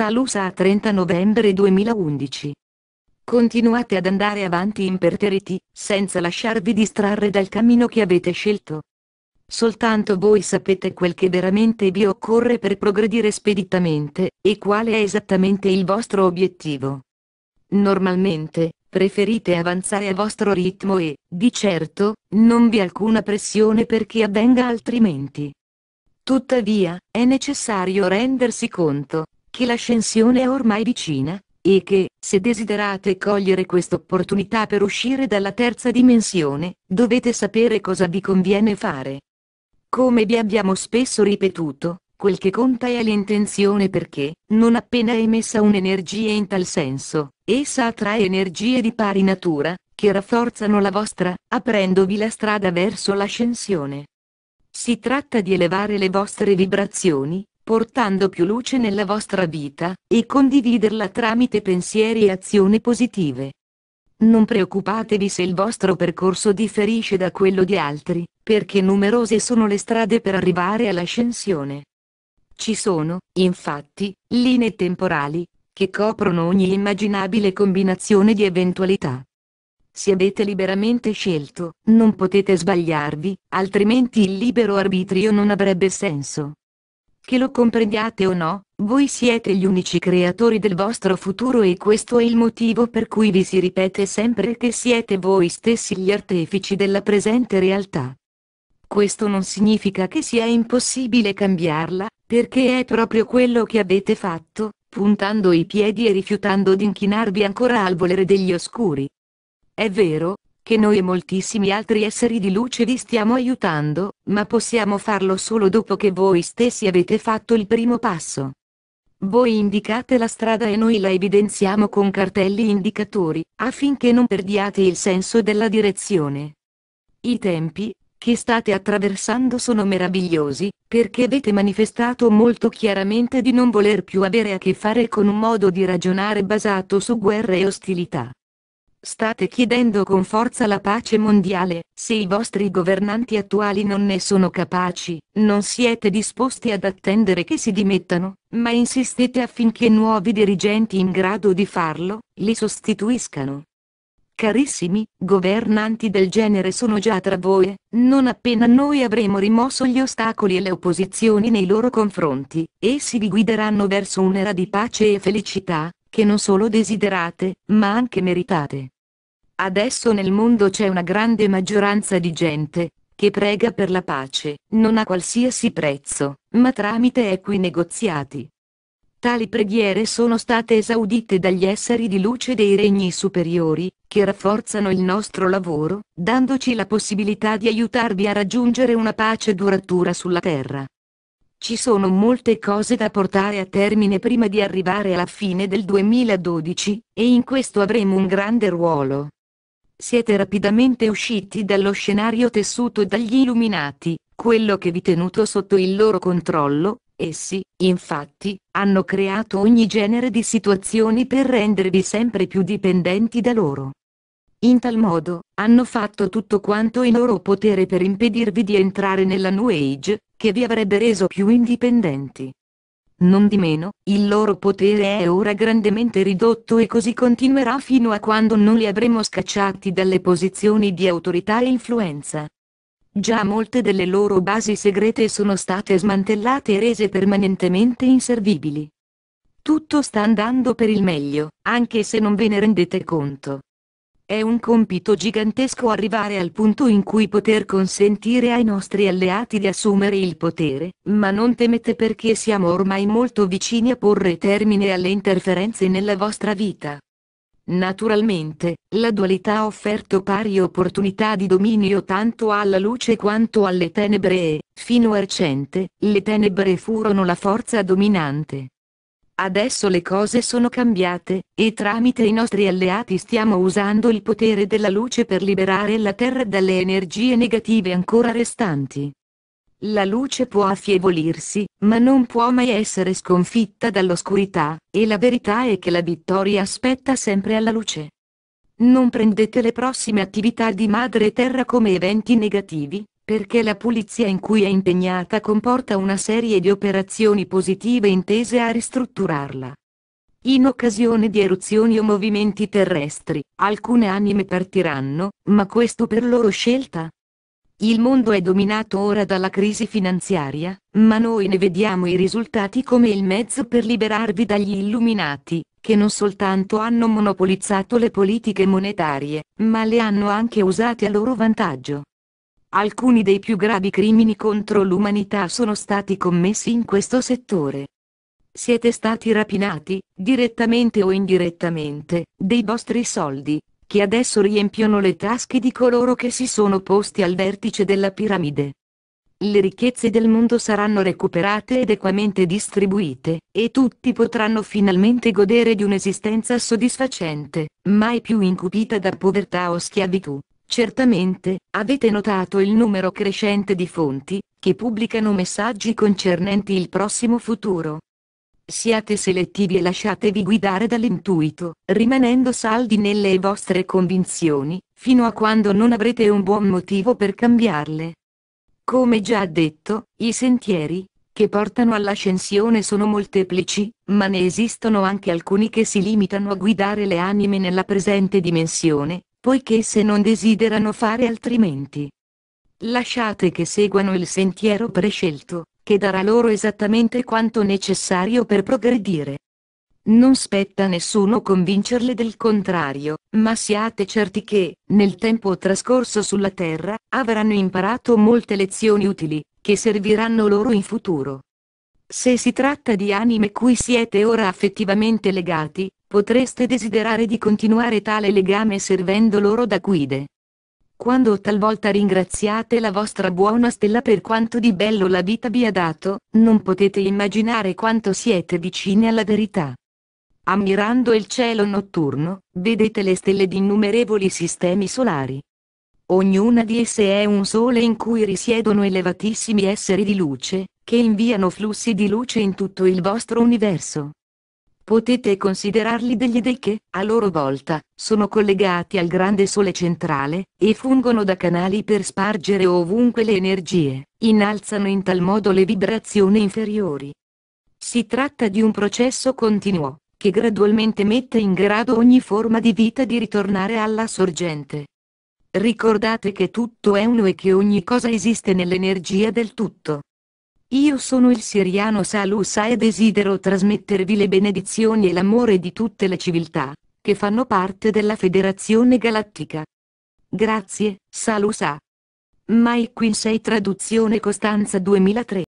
Salusa a 30 novembre 2011. Continuate ad andare avanti imperterriti, senza lasciarvi distrarre dal cammino che avete scelto. Soltanto voi sapete quel che veramente vi occorre per progredire speditamente, e quale è esattamente il vostro obiettivo. Normalmente, preferite avanzare a vostro ritmo e, di certo, non vi è alcuna pressione perché avvenga altrimenti. Tuttavia, è necessario rendersi conto che l'ascensione è ormai vicina, e che, se desiderate cogliere quest'opportunità per uscire dalla terza dimensione, dovete sapere cosa vi conviene fare. Come vi abbiamo spesso ripetuto, quel che conta è l'intenzione perché, non appena emessa un'energia in tal senso, essa attrae energie di pari natura, che rafforzano la vostra, aprendovi la strada verso l'ascensione. Si tratta di elevare le vostre vibrazioni, portando più luce nella vostra vita, e condividerla tramite pensieri e azioni positive. Non preoccupatevi se il vostro percorso differisce da quello di altri, perché numerose sono le strade per arrivare all'ascensione. Ci sono, infatti, linee temporali, che coprono ogni immaginabile combinazione di eventualità. Se avete liberamente scelto, non potete sbagliarvi, altrimenti il libero arbitrio non avrebbe senso. Che lo comprendiate o no, voi siete gli unici creatori del vostro futuro e questo è il motivo per cui vi si ripete sempre che siete voi stessi gli artefici della presente realtà. Questo non significa che sia impossibile cambiarla, perché è proprio quello che avete fatto, puntando i piedi e rifiutando di inchinarvi ancora al volere degli oscuri. È vero, che noi e moltissimi altri esseri di luce vi stiamo aiutando, ma possiamo farlo solo dopo che voi stessi avete fatto il primo passo. Voi indicate la strada e noi la evidenziamo con cartelli indicatori, affinché non perdiate il senso della direzione. I tempi, che state attraversando sono meravigliosi, perché avete manifestato molto chiaramente di non voler più avere a che fare con un modo di ragionare basato su guerre e ostilità. State chiedendo con forza la pace mondiale, se i vostri governanti attuali non ne sono capaci, non siete disposti ad attendere che si dimettano, ma insistete affinché nuovi dirigenti in grado di farlo, li sostituiscano. Carissimi, governanti del genere sono già tra voi, non appena noi avremo rimosso gli ostacoli e le opposizioni nei loro confronti, essi vi guideranno verso un'era di pace e felicità, che non solo desiderate, ma anche meritate. Adesso nel mondo c'è una grande maggioranza di gente, che prega per la pace, non a qualsiasi prezzo, ma tramite equi negoziati. Tali preghiere sono state esaudite dagli esseri di luce dei regni superiori, che rafforzano il nostro lavoro, dandoci la possibilità di aiutarvi a raggiungere una pace duratura sulla terra. Ci sono molte cose da portare a termine prima di arrivare alla fine del 2012, e in questo avremo un grande ruolo. Siete rapidamente usciti dallo scenario tessuto dagli illuminati, quello che vi tenuto sotto il loro controllo, Essi, infatti, hanno creato ogni genere di situazioni per rendervi sempre più dipendenti da loro. In tal modo, hanno fatto tutto quanto in loro potere per impedirvi di entrare nella New Age, che vi avrebbe reso più indipendenti. Non di meno, il loro potere è ora grandemente ridotto e così continuerà fino a quando non li avremo scacciati dalle posizioni di autorità e influenza. Già molte delle loro basi segrete sono state smantellate e rese permanentemente inservibili. Tutto sta andando per il meglio, anche se non ve ne rendete conto. È un compito gigantesco arrivare al punto in cui poter consentire ai nostri alleati di assumere il potere, ma non temete perché siamo ormai molto vicini a porre termine alle interferenze nella vostra vita. Naturalmente, la dualità ha offerto pari opportunità di dominio tanto alla luce quanto alle tenebre e, fino a recente, le tenebre furono la forza dominante. Adesso le cose sono cambiate, e tramite i nostri alleati stiamo usando il potere della luce per liberare la Terra dalle energie negative ancora restanti. La luce può affievolirsi, ma non può mai essere sconfitta dall'oscurità, e la verità è che la vittoria aspetta sempre alla luce. Non prendete le prossime attività di Madre Terra come eventi negativi, perché la pulizia in cui è impegnata comporta una serie di operazioni positive intese a ristrutturarla. In occasione di eruzioni o movimenti terrestri, alcune anime partiranno, ma questo per loro scelta? Il mondo è dominato ora dalla crisi finanziaria, ma noi ne vediamo i risultati come il mezzo per liberarvi dagli illuminati, che non soltanto hanno monopolizzato le politiche monetarie, ma le hanno anche usate a loro vantaggio. Alcuni dei più gravi crimini contro l'umanità sono stati commessi in questo settore. Siete stati rapinati, direttamente o indirettamente, dei vostri soldi, che adesso riempiono le tasche di coloro che si sono posti al vertice della piramide. Le ricchezze del mondo saranno recuperate ed equamente distribuite, e tutti potranno finalmente godere di un'esistenza soddisfacente, mai più incupita da povertà o schiavitù. Certamente, avete notato il numero crescente di fonti, che pubblicano messaggi concernenti il prossimo futuro. Siate selettivi e lasciatevi guidare dall'intuito, rimanendo saldi nelle vostre convinzioni, fino a quando non avrete un buon motivo per cambiarle. Come già detto, i sentieri, che portano all'ascensione sono molteplici, ma ne esistono anche alcuni che si limitano a guidare le anime nella presente dimensione, poiché se non desiderano fare altrimenti. Lasciate che seguano il sentiero prescelto, che darà loro esattamente quanto necessario per progredire. Non spetta a nessuno convincerle del contrario, ma siate certi che, nel tempo trascorso sulla terra, avranno imparato molte lezioni utili, che serviranno loro in futuro. Se si tratta di anime cui siete ora affettivamente legati, Potreste desiderare di continuare tale legame servendo loro da guide. Quando talvolta ringraziate la vostra buona stella per quanto di bello la vita vi ha dato, non potete immaginare quanto siete vicini alla verità. Ammirando il cielo notturno, vedete le stelle di innumerevoli sistemi solari. Ognuna di esse è un sole in cui risiedono elevatissimi esseri di luce, che inviano flussi di luce in tutto il vostro universo. Potete considerarli degli dei che, a loro volta, sono collegati al grande sole centrale, e fungono da canali per spargere ovunque le energie, innalzano in tal modo le vibrazioni inferiori. Si tratta di un processo continuo, che gradualmente mette in grado ogni forma di vita di ritornare alla sorgente. Ricordate che tutto è uno e che ogni cosa esiste nell'energia del tutto. Io sono il siriano Salusa e desidero trasmettervi le benedizioni e l'amore di tutte le civiltà, che fanno parte della Federazione Galattica. Grazie, Salusa. Mike Quinsey traduzione Costanza 2003